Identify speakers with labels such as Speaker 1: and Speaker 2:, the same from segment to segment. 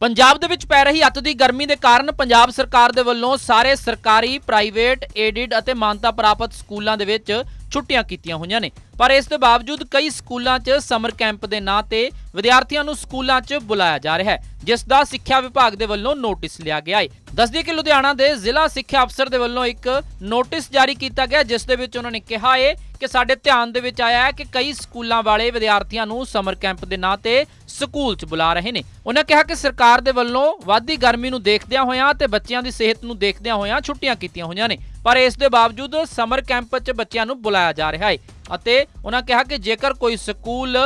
Speaker 1: ਪੰਜਾਬ ਦੇ ਵਿੱਚ ਪੈ ਰਹੀ ਅੱਤ ਦੀ ਗਰਮੀ ਦੇ ਕਾਰਨ ਪੰਜਾਬ ਸਰਕਾਰ ਦੇ ਵੱਲੋਂ ਸਾਰੇ ਸਰਕਾਰੀ ਪ੍ਰਾਈਵੇਟ ਏਡਿਡ ਅਤੇ ਮਾਨਤਾ ਪ੍ਰਾਪਤ ਸਕੂਲਾਂ ਦੇ ਵਿੱਚ ਛੁੱਟੀਆਂ ਕੀਤੀਆਂ ਹੋਈਆਂ ਨੇ ਪਰ ਇਸ ਦੇ ਬਾਵਜੂਦ ਕਈ ਸਕੂਲਾਂ 'ਚ ਸਮਰ ਕੈਂਪ ਦੇ ਨਾਂ ਤੇ ਵਿਦਿਆਰਥੀਆਂ ਨੂੰ ਸਕੂਲਾਂ 'ਚ ਬੁਲਾਇਆ ਜਾ ਰਿਹਾ ਹੈ ਜਿਸ ਦਾ ਸਿੱਖਿਆ ਵਿਭਾਗ ਦੇ ਵੱਲੋਂ ਨੋਟਿਸ ਲਿਆ ਗਿਆ ਹੈ ਦੱਸਦੀ ਕਿ ਲੁਧਿਆਣਾ ਦੇ ਜ਼ਿਲ੍ਹਾ ਸਿੱਖਿਆ ਅਫਸਰ ਦੇ ਵੱਲੋਂ ਇੱਕ ਨੋਟਿਸ ਜਾਰੀ ਕੀਤਾ ਗਿਆ ਜਿਸ ਦੇ ਵਿੱਚ ਉਹਨਾਂ ਨੇ ਕਿਹਾ ਹੈ ਕਿ ਸਾਡੇ ਧਿਆਨ ਦੇ ਵਿੱਚ ਆਇਆ ਹੈ ਕਿ ਕਈ ਸਕੂਲਾਂ ਵਾਲੇ ਵਿਦਿਆਰਥੀਆਂ ਨੂੰ ਸਮਰ ਕੈਂਪ ਦੇ ਨਾਂ ਤੇ ਸਕੂਲ 'ਚ ਬੁਲਾ ਰਹੇ ਨੇ ਉਹਨਾਂ ਕਿਹਾ ਕਿ ਸਰਕਾਰ ਦੇ ਵੱਲੋਂ ਵਾਧੀ ਗਰਮੀ ਨੂੰ ਦੇਖਦਿਆਂ ਹੋਇਆਂ ਤੇ ਬੱਚਿਆਂ ਦੀ ਸਿਹਤ ਨੂੰ ਦੇਖਦਿਆਂ ਹੋਇਆਂ ਛੁੱਟੀਆਂ ਕੀਤੀਆਂ ਹੋਈਆਂ ਨੇ ਪਰ ਇਸ ਦੇ ਬਾਵਜੂਦ ਸਮਰ ਕੈਂਪ 'ਚ ਬੱਚਿਆਂ ਨੂੰ ਬੁਲਾਇਆ ਜਾ ਰਿਹਾ ਹੈ ਅਤੇ ਉਹਨਾਂ ਕਿਹਾ ਕਿ ਜੇਕਰ ਕੋਈ ਸਕੂਲ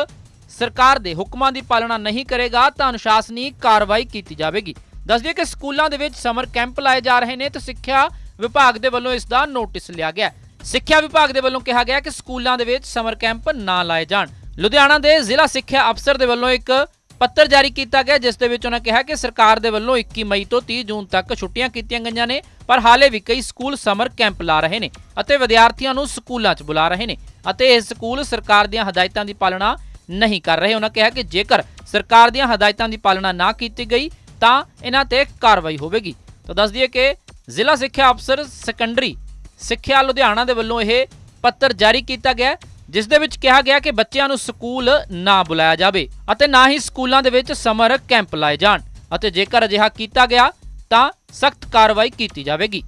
Speaker 1: ਸਰਕਾਰ ਦੇ ਹੁਕਮਾਂ ਦੀ ਪਾਲਣਾ ਨਹੀਂ ਕਰੇਗਾ ਤਾਂ ਅਨੁਸ਼ਾਸਨੀ ਕਾਰਵਾਈ ਕੀਤੀ ਜਾਵੇਗੀ ਦੱਸ ਦਈਏ ਕਿ ਸਕੂਲਾਂ ਦੇ ਵਿੱਚ ਸਮਰ ਕੈਂਪ ਲਾਏ ਜਾ ਰਹੇ ਨੇ ਤੇ ਸਿੱਖਿਆ ਵਿਭਾਗ ਦੇ ਵੱਲੋਂ ਇਸ ਦਾ ਨੋਟਿਸ ਲਿਆ ਗਿਆ ਸਿੱਖਿਆ ਵਿਭਾਗ ਦੇ ਵੱਲੋਂ ਕਿਹਾ ਗਿਆ ਕਿ ਸਕੂਲਾਂ ਦੇ ਵਿੱਚ ਸਮਰ ਕੈਂਪ ਨਾ ਲਾਏ ਜਾਣ ਲੁਧਿਆਣਾ ਦੇ ਜ਼ਿਲ੍ਹਾ ਸਿੱਖਿਆ ਅਫਸਰ ਦੇ ਵੱਲੋਂ ਇੱਕ ਪੱਤਰ ਜਾਰੀ ਕੀਤਾ ਗਿਆ ਜਿਸ ਦੇ ਵਿੱਚ ਉਹਨਾਂ ਕਿਹਾ ਕਿ ਸਰਕਾਰ ਦੇ ਵੱਲੋਂ 21 ਮਈ ਤੋਂ 30 ਜੂਨ ਤੱਕ ਛੁੱਟੀਆਂ ਕੀਤੀਆਂ ਗਈਆਂ ਨੇ ਪਰ ਹਾਲੇ ਵੀ ਕਈ ਸਕੂਲ ਸਮਰ ਕੈਂਪ ਲਾ ਰਹੇ ਨੇ ਅਤੇ ਵਿਦਿਆਰਥੀਆਂ ਨੂੰ ਸਕੂਲਾਂ 'ਚ ਬੁਲਾ ਰਹੇ ਨੇ ਅਤੇ ਇਹ ਸਕੂਲ ਸਰਕਾਰ ਦੀਆਂ ਹਦਾਇਤਾਂ ਦੀ ਪਾਲਣਾ ਨਹੀਂ ਕਰ ਰਹੇ ਉਹਨਾਂ ਕਿਹਾ ਕਿ ਜੇਕਰ ਸਰਕਾਰ ਦੀਆਂ ਹਦਾਇਤਾਂ ਦੀ ਪਾਲਣਾ ਨਾ ਕੀਤੀ ਗਈ ਤਾਂ ਇਹਨਾਂ ਤੇ ਕਾਰਵਾਈ ਹੋਵੇਗੀ ਤਾਂ ਦੱਸ ਦਈਏ ਕਿ ਜ਼ਿਲ੍ਹਾ ਸਿੱਖਿਆ ਅਫਸਰ ਸੈਕੰਡਰੀ ਸਿੱਖਿਆ ਲੁਧਿਆਣਾ ਦੇ ਵੱਲੋਂ ਇਹ ਪੱਤਰ ਜਾਰੀ ਕੀਤਾ ਗਿਆ ਜਿਸ ਦੇ ਵਿੱਚ ਕਿਹਾ ਗਿਆ ਕਿ ਬੱਚਿਆਂ ਨੂੰ ਸਕੂਲ ਨਾ ਬੁਲਾਇਆ ਜਾਵੇ ਅਤੇ ਨਾ ਹੀ ਸਕੂਲਾਂ ਦੇ ਵਿੱਚ ਸਮਰ ਕੈਂਪ ਲਾਏ ਜਾਣ ਅਤੇ ਜੇਕਰ ਅਜਿਹਾ ਕੀਤਾ ਗਿਆ ਤਾਂ ਸਖਤ ਕਾਰਵਾਈ ਕੀਤੀ ਜਾਵੇਗੀ